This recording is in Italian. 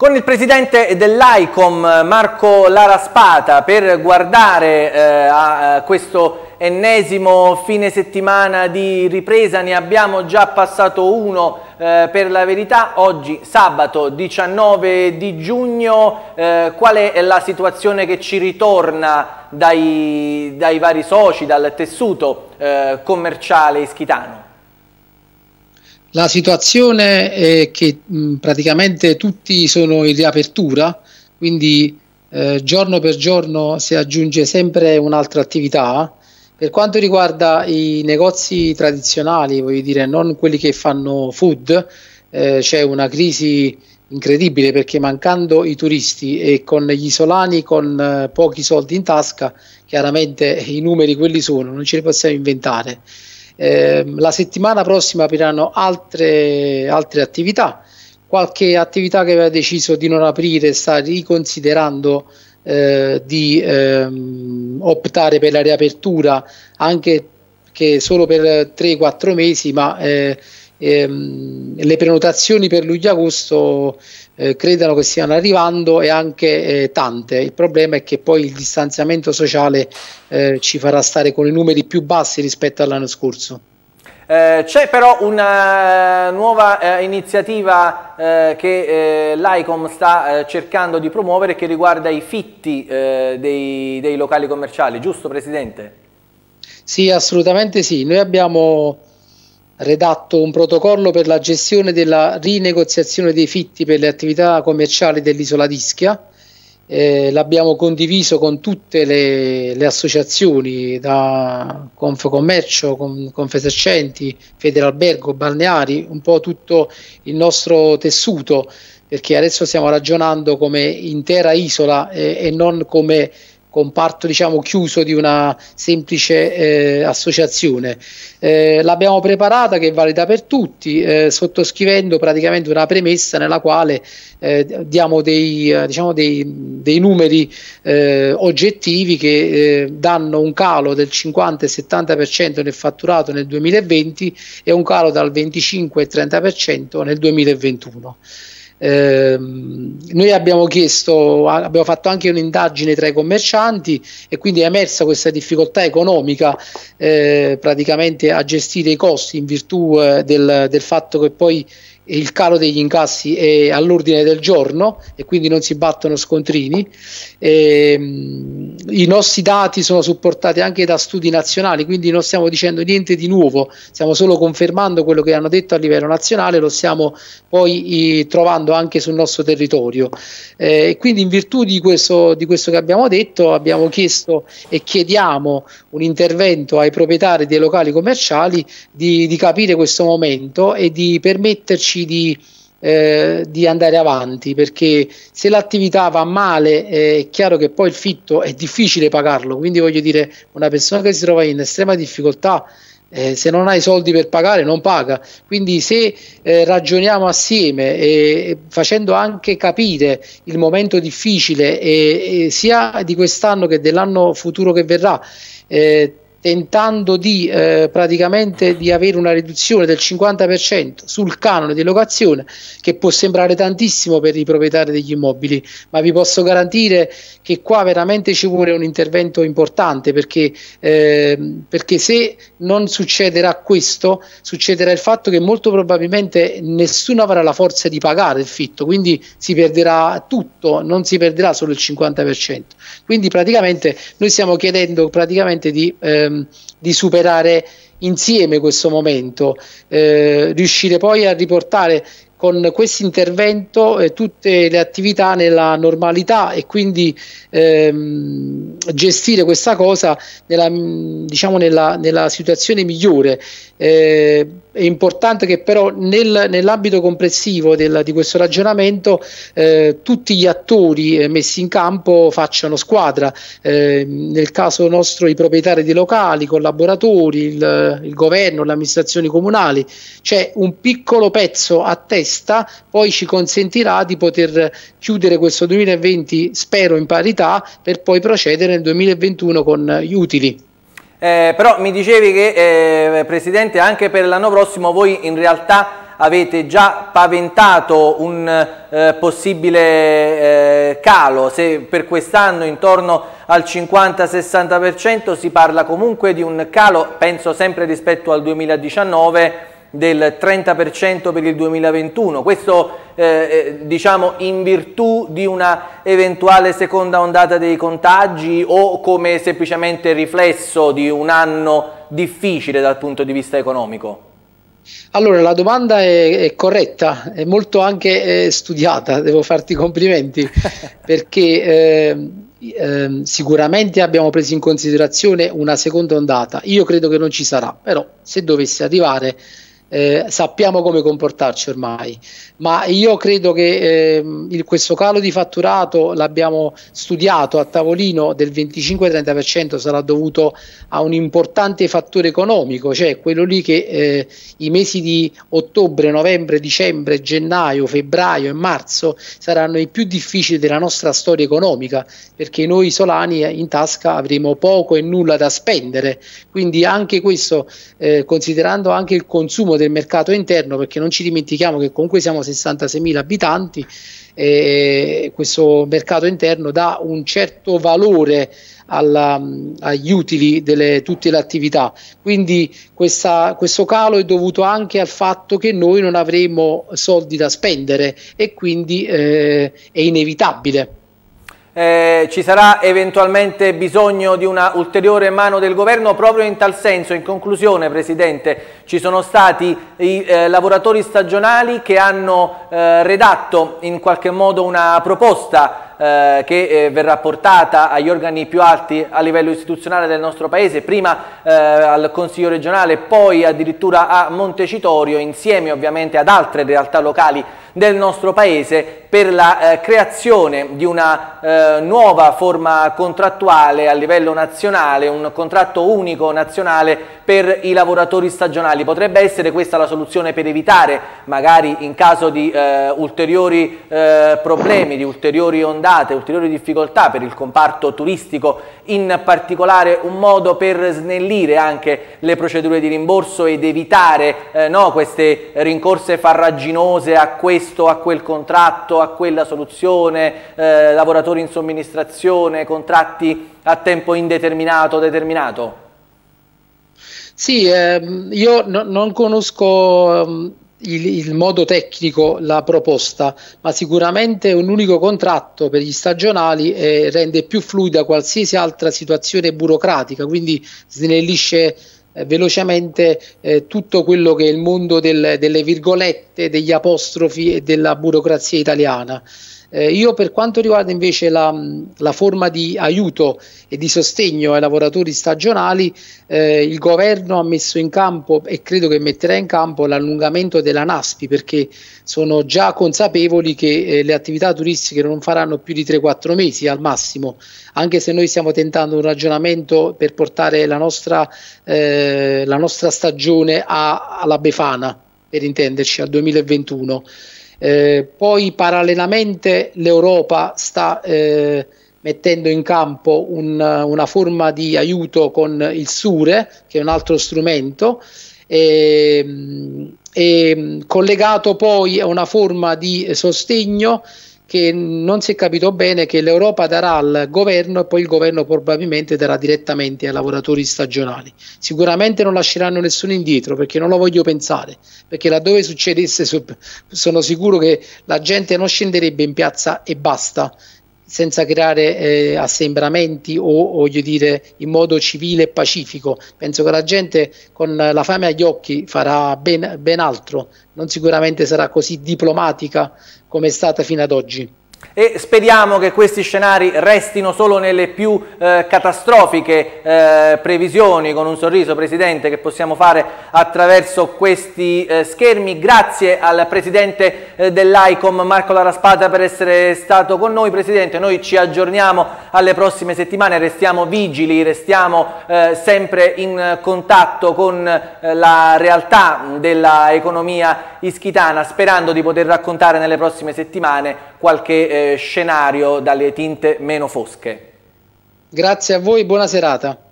Con il presidente dell'AICOM Marco Lara Spata per guardare eh, a questo ennesimo fine settimana di ripresa, ne abbiamo già passato uno eh, per la verità, oggi sabato 19 di giugno, eh, qual è la situazione che ci ritorna dai, dai vari soci, dal tessuto eh, commerciale ischitano? La situazione è che mh, praticamente tutti sono in riapertura, quindi eh, giorno per giorno si aggiunge sempre un'altra attività. Per quanto riguarda i negozi tradizionali, voglio dire non quelli che fanno food, eh, c'è una crisi incredibile perché mancando i turisti e con gli isolani con eh, pochi soldi in tasca, chiaramente i numeri quelli sono, non ce li possiamo inventare. Ehm, la settimana prossima apriranno altre, altre attività, qualche attività che aveva deciso di non aprire sta riconsiderando eh, di ehm, optare per la riapertura anche che solo per 3-4 mesi, ma eh, ehm, le prenotazioni per luglio-agosto eh, credano che stiano arrivando e anche eh, tante. Il problema è che poi il distanziamento sociale eh, ci farà stare con i numeri più bassi rispetto all'anno scorso. Eh, c'è però una eh, nuova eh, iniziativa che l'ICOM sta cercando di promuovere che riguarda i fitti dei, dei locali commerciali, giusto Presidente? Sì, assolutamente sì. Noi abbiamo redatto un protocollo per la gestione della rinegoziazione dei fitti per le attività commerciali dell'isola d'Ischia. Eh, l'abbiamo condiviso con tutte le, le associazioni, da Confcommercio, Confesercenti, Federalbergo, Balneari, un po' tutto il nostro tessuto, perché adesso stiamo ragionando come intera isola eh, e non come comparto diciamo, chiuso di una semplice eh, associazione. Eh, l'abbiamo preparata che è valida per tutti, eh, sottoscrivendo praticamente una premessa nella quale eh, diamo dei, eh, diciamo dei, dei numeri eh, oggettivi che danno un calo del 50 70% nel fatturato nel 2020 e un calo dal 25 30% nel 2021. Ehm, noi abbiamo chiesto, abbiamo fatto anche un'indagine tra i commercianti e quindi è emersa questa difficoltà economica eh, praticamente a gestire i costi in virtù eh, del, del, fatto che poi il calo degli incassi è all'ordine del giorno e quindi non si battono scontrini. E, ehm, I nostri dati sono supportati anche da studi nazionali, quindi non stiamo dicendo niente di nuovo, stiamo solo confermando quello che hanno detto a livello nazionale, lo stiamo poi eh, trovando anche sul nostro territorio. Eh, quindi in virtù di questo, di questo che abbiamo detto abbiamo chiesto e chiediamo un intervento ai proprietari dei locali commerciali di, di capire questo momento e di permetterci capaci di, eh, di andare avanti perché se l'attività va male eh, è chiaro che poi il fitto è difficile pagarlo quindi voglio dire una persona che si trova in estrema difficoltà eh, se non ha i soldi per pagare non paga quindi se eh, ragioniamo assieme e facendo anche capire il momento difficile e, e sia di quest'anno che dell'anno futuro che verrà eh, tentando di eh, praticamente di avere una riduzione del 50% sul canone di locazione che può sembrare tantissimo per i proprietari degli immobili ma vi posso garantire che qua veramente ci vuole un intervento importante perché, eh, perché se non succederà questo succederà il fatto che molto probabilmente nessuno avrà la forza di pagare il fitto quindi si perderà tutto non si perderà solo il 50% quindi praticamente noi stiamo chiedendo praticamente di eh, Ehm, di superare insieme questo momento, eh, riuscire poi a riportare con questo intervento eh, tutte le attività nella normalità e quindi ehm, gestire questa cosa nella, diciamo nella, nella situazione migliore. Eh, è importante che però nel, nell'ambito complessivo del, di questo ragionamento eh, tutti gli attori eh, messi in campo facciano squadra, eh, nel caso nostro i proprietari di locali, i collaboratori, il, il, governo, le amministrazioni comunali, cioè un piccolo pezzo a testa poi ci consentirà di poter chiudere questo 2020 spero in parità per poi procedere nel 2021 con gli utili. Eh, però mi dicevi che, eh, Presidente, anche per l'anno prossimo voi in realtà avete già paventato un eh, possibile eh, calo, se per quest'anno intorno al 50-60% si parla comunque di un calo, penso sempre rispetto al 2019, del 30% per il 2021, questo eh, eh, diciamo in virtù di una eventuale seconda ondata dei contagi o come semplicemente riflesso di un anno difficile dal punto di vista economico? Allora, la domanda è, è, corretta, è molto anche eh, studiata, devo farti complimenti, perché eh, eh, sicuramente abbiamo preso in considerazione una seconda ondata. Io credo che non ci sarà, però se dovesse arrivare eh, sappiamo come comportarci ormai, ma io credo che eh, il, questo calo di fatturato l'abbiamo studiato a tavolino del 25-30% sarà dovuto a un importante fattore economico, cioè quello lì che eh, i mesi di ottobre, novembre, dicembre, gennaio, febbraio e marzo saranno i più difficili della nostra storia economica, perché noi solani eh, in tasca avremo poco e nulla da spendere, quindi anche questo, eh, considerando anche il consumo del mercato interno perché non ci dimentichiamo che comunque siamo 66.000 abitanti e questo mercato interno dà un certo valore alla, um, agli utili di tutte le attività. Quindi questa, questo calo è dovuto anche al fatto che noi non avremo soldi da spendere e quindi eh, è inevitabile eh, ci sarà eventualmente bisogno di una ulteriore mano del governo proprio in tal senso. In conclusione Presidente ci sono stati i eh, lavoratori stagionali che hanno eh, redatto in qualche modo una proposta eh, che eh, verrà portata agli organi più alti a livello istituzionale del nostro Paese, prima eh, al Consiglio regionale, poi addirittura a Montecitorio, insieme ovviamente ad altre realtà locali del nostro Paese per la eh, creazione di una eh, nuova forma contrattuale a livello nazionale, un contratto unico nazionale per i lavoratori stagionali. Potrebbe essere questa la soluzione per evitare, magari in caso di eh, ulteriori eh, problemi, di ulteriori ondate, ulteriori difficoltà per il comparto turistico, in particolare un modo per snellire anche le procedure di rimborso ed evitare eh, no, queste rincorse farraginose a questo, a quel contratto, a quella soluzione, eh, lavoratori in somministrazione, contratti a tempo indeterminato, determinato? Sì, ehm, io no, non conosco ehm, il, il, modo tecnico, la proposta, ma sicuramente un unico contratto per gli stagionali eh, rende più fluida qualsiasi altra situazione burocratica, quindi snellisce eh, velocemente eh, tutto quello che è il mondo del, delle virgolette, degli apostrofi e della burocrazia italiana. Eh, io per quanto riguarda invece la, la, forma di aiuto e di sostegno ai lavoratori stagionali, eh, il governo ha messo in campo e credo che metterà in campo l'allungamento della NASPI perché sono già consapevoli che eh, le attività turistiche non faranno più di 3-4 mesi al massimo, anche se noi stiamo tentando un ragionamento per portare la nostra, eh, la nostra stagione a, alla Befana, per intenderci, al 2021. Eh, poi parallelamente l'Europa sta eh, mettendo in campo un, una forma di aiuto con il Sure, che è un altro strumento, e, ehm, e ehm, collegato poi a una forma di sostegno che non si è capito bene che l'Europa darà al governo e poi il governo probabilmente darà direttamente ai lavoratori stagionali. Sicuramente non lasceranno nessuno indietro perché non lo voglio pensare, perché laddove succedesse sono sicuro che la gente non scenderebbe in piazza e basta, senza creare eh, assembramenti o voglio dire in modo civile e pacifico. Penso che la gente con la fame agli occhi farà ben, ben altro, non sicuramente sarà così diplomatica come è stata fino ad oggi e speriamo che questi scenari restino solo nelle più eh, catastrofiche eh, previsioni con un sorriso Presidente che possiamo fare attraverso questi eh, schermi. Grazie al Presidente eh, dell'AICOM Marco Laraspata per essere stato con noi. Presidente, noi ci aggiorniamo alle prossime settimane, restiamo vigili, restiamo eh, sempre in contatto con eh, la realtà dell'economia ischitana sperando di poter raccontare nelle prossime settimane qualche eh, scenario dalle tinte meno fosche. Grazie a voi, buona serata.